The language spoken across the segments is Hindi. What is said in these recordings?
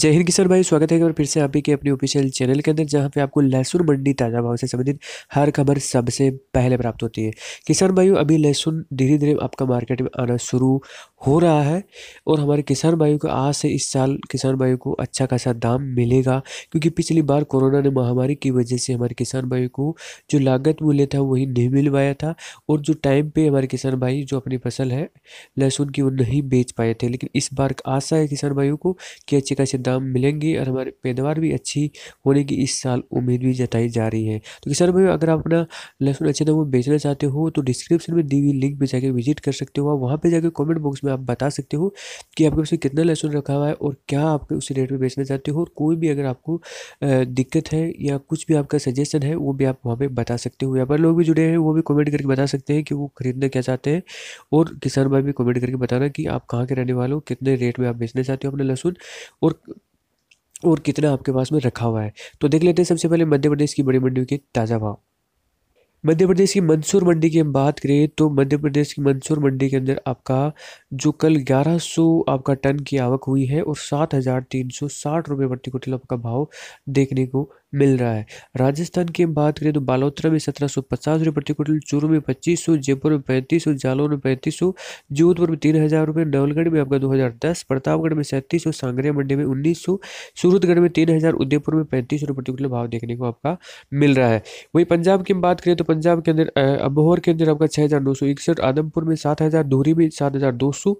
जय हिंद किशोर भाई स्वागत है एक बार फिर से आप ही के अपने ऑफिशियल चैनल के अंदर जहां पे आपको लहसुन मंडी ताज़ा भाव से संबंधित हर खबर सबसे पहले प्राप्त होती है किसान भाइयों अभी लहसुन धीरे धीरे आपका मार्केट में आना शुरू हो रहा है और हमारे किसान भाइयों को आज से इस साल किसान भाइयों को अच्छा खासा दाम मिलेगा क्योंकि पिछली बार कोरोना ने महामारी की वजह से हमारे किसान भाइयों को जो लागत मूल्य था वही नहीं मिल पाया था और जो टाइम पर हमारे किसान भाई जो अपनी फसल है लहसुन की वो नहीं बेच पाए थे लेकिन इस बार आशा है किसान भाइयों को कि अच्छे खासे दाम मिलेंगे और हमारे पैदावार भी अच्छी होने की इस साल उम्मीद भी जताई जा रही है तो किसान भाई अगर आप अपना लहसुन अच्छे दाम में बेचना चाहते हो तो डिस्क्रिप्शन में दी हुई लिंक पर जाकर विजिट कर सकते हो वहाँ पर जाकर कॉमेंट बॉक्स में आप बता सकते हो कि आपके उसमें कितना लहसुन रखा हुआ है और क्या आप उस रेट में बेचना चाहते हो और कोई भी अगर आपको दिक्कत है या कुछ भी आपका सजेशन है वो भी आप वहाँ पर बता सकते हो पर लोग भी जुड़े हैं वो भी कॉमेंट करके बता सकते हैं कि वो खरीदना क्या चाहते हैं और किसान भाई भी कमेंट करके बताना कि आप कहाँ के रहने वाले हो कितने रेट में आप बेचना चाहते हो अपना लहसुन और और कितना आपके पास में रखा हुआ है तो देख लेते हैं सबसे पहले मध्य प्रदेश की बड़ी मंडियों के ताज़ा भाव मध्य प्रदेश की मंसूर मंडी की हम बात करें तो मध्य प्रदेश की मंसूर मंडी के अंदर आपका जो कल 1100 आपका टन की आवक हुई है और सात हज़ार तीन सौ साठ रुपये प्रति क्विंटल आपका भाव देखने को मिल रहा है राजस्थान की बात करें तो बालोत्रा में सत्रह सौ पचास रुपये प्रति क्विंटल चूरू में पच्चीस सौ जयपुर में पैंतीस सौ जालौर में पैंतीस सौ जोधपुर में तीन हज़ार रुपये नवलगढ़ में आपका दो हज़ार दस प्रतापगढ़ में सैंतीस सौ सांगरिया मंडी में उन्नीस सौ सूरतगढ़ में तीन हज़ार उदयपुर में पैंतीस रुपये प्रति क्विंटल भाव देखने को आपका मिल रहा है वहीं पंजाब की बात करें तो पंजाब के अंदर अबोहर के अंदर आपका छः हज़ार नौ सौ इकसठ आदमपुर में सात हज़ार धोरी में सात हज़ार दो सौ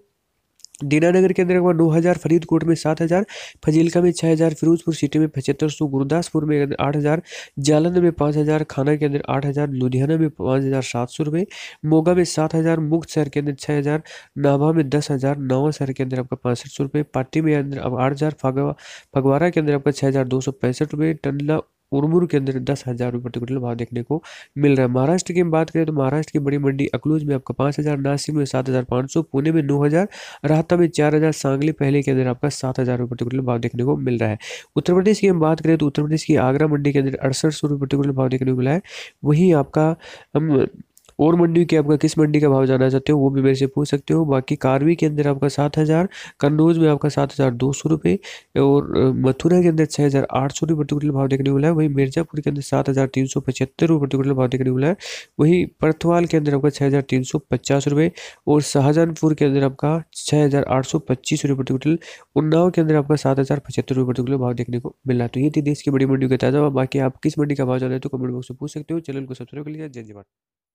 दीनानगर के अंदर नौ हज़ार फरीदकोट में सात हज़ार फजीलका में छः हज़ार फिरोजपुर सिटी में पचहत्तर सौ गुरदासपुर में आठ हज़ार जालंधर में पाँच हज़ार खाना के अंदर आठ हज़ार लुधियाना में पाँच हज़ार सात सौ रुपये मोगा में सात हज़ार मुक्त शहर के अंदर छः हज़ार नाभा में दस हज़ार नवा शहर के अंदर आपका पैंसठ सौ रुपये पाटी में अंदर अब आठ हज़ार फगवा फगवारा के अंदर आपका छः हज़ार दो सौ पैंसठ रुपये टंडला उर्मुर के अंदर दस हज़ार रुपये प्रति क्विंटल भाव देखने को मिल रहा है महाराष्ट्र की बात करें तो महाराष्ट्र की बड़ी मंडी अकलूज में आपका पाँच हज़ार नासिक में सात हज़ार पाँच सौ पुणे में नौ हज़ार राहता में चार हज़ार सांगली पहले के अंदर आपका सात हज़ार रुपये प्रति क्विंटल भाव देखने को मिल रहा है उत्तर प्रदेश की हम बात करें तो उत्तर प्रदेश की आगरा मंडी के अंदर अड़सठ सौ रुपये प्रति क्विंटल भाव देखने को मिला है वहीं आपका हम और मंडी के आपका किस मंडी का भाव जाना चाहते हो वो भी मेरे से पूछ सकते हो बाकी कारवी के अंदर आपका सात हज़ार कन्नौज में आपका सात हज़ार दो सौ रुपये और मथुरा के अंदर छः हज़ार आठ सौ रुपये क्विंटल भाव देखने को मिला है वहीं मिर्ज़ापुर के अंदर सात हज़ार तीन सौ पचहत्तर रुपये क्विंटल भाव देखने को मिला है वहीं परथवाल के अंदर आपका छः हज़ार तीन सौ पचास रुपये और शाहजहानपुर के अंदर आपका छः हज़ार आठ सौ पच्चीस रुपये प्रतिकुल उन्नाव के अंदर आपका सात हज़ार पचहत्तर रुपये प्रतिकुल भाव देखने को मिला तो ये थी देश की बड़ी मंडियों का ताज़ा बाकी आप किस मंडी का भाव जाना है तो कमेंट बॉक्स में पूछ सकते हो चैनल को सब्सक्राइब कर लीजिए जय जवान